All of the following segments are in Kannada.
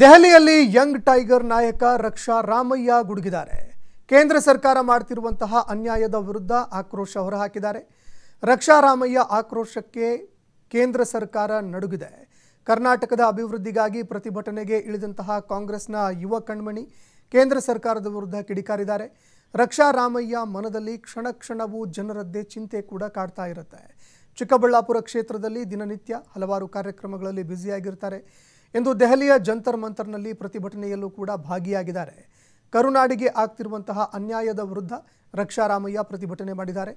ದೆಹಲಿಯಲ್ಲಿ ಯಂಗ್ ಟೈಗರ್ ನಾಯಕ ರಕ್ಷಾ ರಾಮಯ್ಯ ಗುಡುಗಿದ್ದಾರೆ ಕೇಂದ್ರ ಸರ್ಕಾರ ಮಾಡ್ತಿರುವಂತಹ ಅನ್ಯಾಯದ ವಿರುದ್ಧ ಆಕ್ರೋಶ ಹೊರಹಾಕಿದ್ದಾರೆ ರಕ್ಷಾ ರಾಮಯ್ಯ ಆಕ್ರೋಶಕ್ಕೆ ಕೇಂದ್ರ ಸರ್ಕಾರ ನಡುಗಿದೆ ಕರ್ನಾಟಕದ ಅಭಿವೃದ್ಧಿಗಾಗಿ ಪ್ರತಿಭಟನೆಗೆ ಇಳಿದಂತಹ ಕಾಂಗ್ರೆಸ್ನ ಯುವ ಕಣ್ಮಣಿ ಕೇಂದ್ರ ಸರ್ಕಾರದ ವಿರುದ್ಧ ಕಿಡಿಕಾರಿದ್ದಾರೆ ರಕ್ಷಾ ರಾಮಯ್ಯ ಮನದಲ್ಲಿ ಕ್ಷಣ ಕ್ಷಣವೂ ಜನರದ್ದೇ ಚಿಂತೆ ಕೂಡ ಕಾಡ್ತಾ ಇರುತ್ತೆ ಚಿಕ್ಕಬಳ್ಳಾಪುರ ಕ್ಷೇತ್ರದಲ್ಲಿ ದಿನನಿತ್ಯ ಹಲವಾರು ಕಾರ್ಯಕ್ರಮಗಳಲ್ಲಿ ಬ್ಯುಸಿಯಾಗಿರ್ತಾರೆ ಇಂದು ದೆಹಲಿಯ ಜಂತರ್ ಮಂತರ್ನಲ್ಲಿ ಪ್ರತಿಭಟನೆಯಲ್ಲೂ ಕೂಡ ಭಾಗಿಯಾಗಿದ್ದಾರೆ ಕರುನಾಡಿಗೆ ಆಗ್ತಿರುವಂತಹ ಅನ್ಯಾಯದ ವಿರುದ್ಧ ರಕ್ಷಾರಾಮಯ್ಯ ಪ್ರತಿಭಟನೆ ಮಾಡಿದ್ದಾರೆ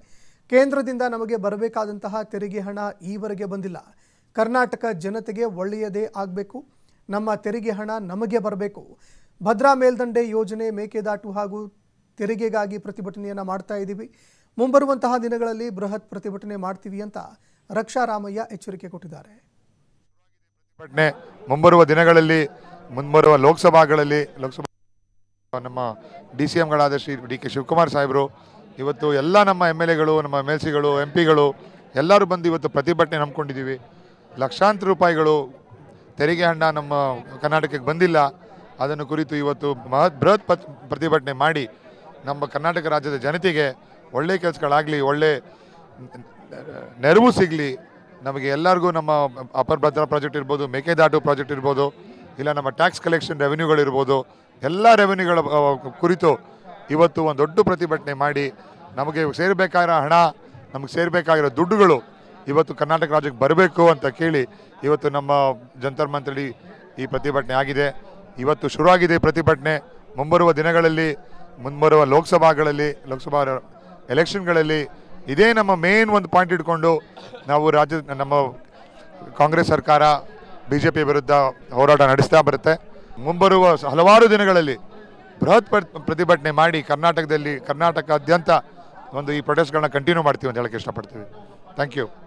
ಕೇಂದ್ರದಿಂದ ನಮಗೆ ಬರಬೇಕಾದಂತಹ ತೆರಿಗೆ ಹಣ ಈವರೆಗೆ ಬಂದಿಲ್ಲ ಕರ್ನಾಟಕ ಜನತೆಗೆ ಒಳ್ಳೆಯದೇ ಆಗಬೇಕು ನಮ್ಮ ತೆರಿಗೆ ಹಣ ನಮಗೆ ಬರಬೇಕು ಭದ್ರಾ ಮೇಲ್ದಂಡೆ ಯೋಜನೆ ಮೇಕೆದಾಟು ಹಾಗೂ ತೆರಿಗೆಗಾಗಿ ಪ್ರತಿಭಟನೆಯನ್ನು ಮಾಡ್ತಾ ಇದ್ದೀವಿ ಮುಂಬರುವಂತಹ ದಿನಗಳಲ್ಲಿ ಬೃಹತ್ ಪ್ರತಿಭಟನೆ ಮಾಡ್ತೀವಿ ಅಂತ ರಕ್ಷಾರಾಮಯ್ಯ ಎಚ್ಚರಿಕೆ ಕೊಟ್ಟಿದ್ದಾರೆ ಮುಂಬರುವ ದಿನಗಳಲ್ಲಿ ಮುಂಬರುವ ಲೋಕಸಭಾಗಳಲ್ಲಿ ಲೋಕಸಭಾ ನಮ್ಮ ಡಿ ಸಿ ಎಂಗಳಾದ ಶ್ರೀ ಡಿ ಕೆ ಶಿವಕುಮಾರ್ ಸಾಹೇಬರು ಇವತ್ತು ಎಲ್ಲ ನಮ್ಮ ಎಮ್ ಎಲ್ ಎಗಳು ನಮ್ಮ ಎಮ್ ಎಲ್ ಸಿಗಳು ಎಂ ಪಿಗಳು ಎಲ್ಲರೂ ಬಂದು ಇವತ್ತು ಪ್ರತಿಭಟನೆ ನಂಬ್ಕೊಂಡಿದ್ದೀವಿ ಲಕ್ಷಾಂತರ ರೂಪಾಯಿಗಳು ತೆರಿಗೆ ಹಣ ನಮ್ಮ ಕರ್ನಾಟಕಕ್ಕೆ ಬಂದಿಲ್ಲ ಅದನ್ನು ಕುರಿತು ಇವತ್ತು ಮಹತ್ ಬೃಹತ್ ಪ್ರತಿಭಟನೆ ಮಾಡಿ ನಮ್ಮ ಕರ್ನಾಟಕ ರಾಜ್ಯದ ಜನತೆಗೆ ಒಳ್ಳೆ ಕೆಲಸಗಳಾಗಲಿ ಒಳ್ಳೆ ನೆರವು ಸಿಗಲಿ ನಮಗೆ ಎಲ್ಲರಿಗೂ ನಮ್ಮ ಅಪರ್ ಭದ್ರಾ ಪ್ರಾಜೆಕ್ಟ್ ಇರ್ಬೋದು ಮೇಕೆದಾಟು ಪ್ರಾಜೆಕ್ಟ್ ಇರ್ಬೋದು ಇಲ್ಲ ನಮ್ಮ ಟ್ಯಾಕ್ಸ್ ಕಲೆಕ್ಷನ್ ರೆವೆನ್ಯೂಗಳಿರ್ಬೋದು ಎಲ್ಲ ರೆವೆನ್ಯೂಗಳ ಕುರಿತು ಇವತ್ತು ಒಂದು ದೊಡ್ಡ ಪ್ರತಿಭಟನೆ ಮಾಡಿ ನಮಗೆ ಸೇರಬೇಕಾಗಿರೋ ಹಣ ನಮಗೆ ಸೇರಬೇಕಾಗಿರೋ ದುಡ್ಡುಗಳು ಇವತ್ತು ಕರ್ನಾಟಕ ರಾಜ್ಯಕ್ಕೆ ಬರಬೇಕು ಅಂತ ಕೇಳಿ ಇವತ್ತು ನಮ್ಮ ಜಂತರ್ ಮಂತ್ರಿ ಈ ಪ್ರತಿಭಟನೆ ಆಗಿದೆ ಇವತ್ತು ಶುರುವಾಗಿದೆ ಈ ಪ್ರತಿಭಟನೆ ಮುಂಬರುವ ದಿನಗಳಲ್ಲಿ ಮುಂಬರುವ ಲೋಕಸಭಾಗಳಲ್ಲಿ ಲೋಕಸಭಾ ಎಲೆಕ್ಷನ್ಗಳಲ್ಲಿ ಇದೇ ನಮ್ಮ ಮೇನ್ ಒಂದು ಪಾಯಿಂಟ್ ಇಟ್ಕೊಂಡು ನಾವು ರಾಜ್ಯ ನಮ್ಮ ಕಾಂಗ್ರೆಸ್ ಸರ್ಕಾರ ಬಿ ಜೆ ಪಿ ವಿರುದ್ಧ ಹೋರಾಟ ನಡೆಸ್ತಾ ಬರುತ್ತೆ ಮುಂಬರುವ ಹಲವಾರು ದಿನಗಳಲ್ಲಿ ಬೃಹತ್ ಪ್ರತಿಭಟನೆ ಮಾಡಿ ಕರ್ನಾಟಕದಲ್ಲಿ ಕರ್ನಾಟಕಾದ್ಯಂತ ಒಂದು ಈ ಪ್ರೊಟೆಸ್ಟ್ಗಳನ್ನ ಕಂಟಿನ್ಯೂ ಮಾಡ್ತೀವಿ ಅಂತ ಹೇಳಕ್ಕೆ ಇಷ್ಟಪಡ್ತೀವಿ ಥ್ಯಾಂಕ್ ಯು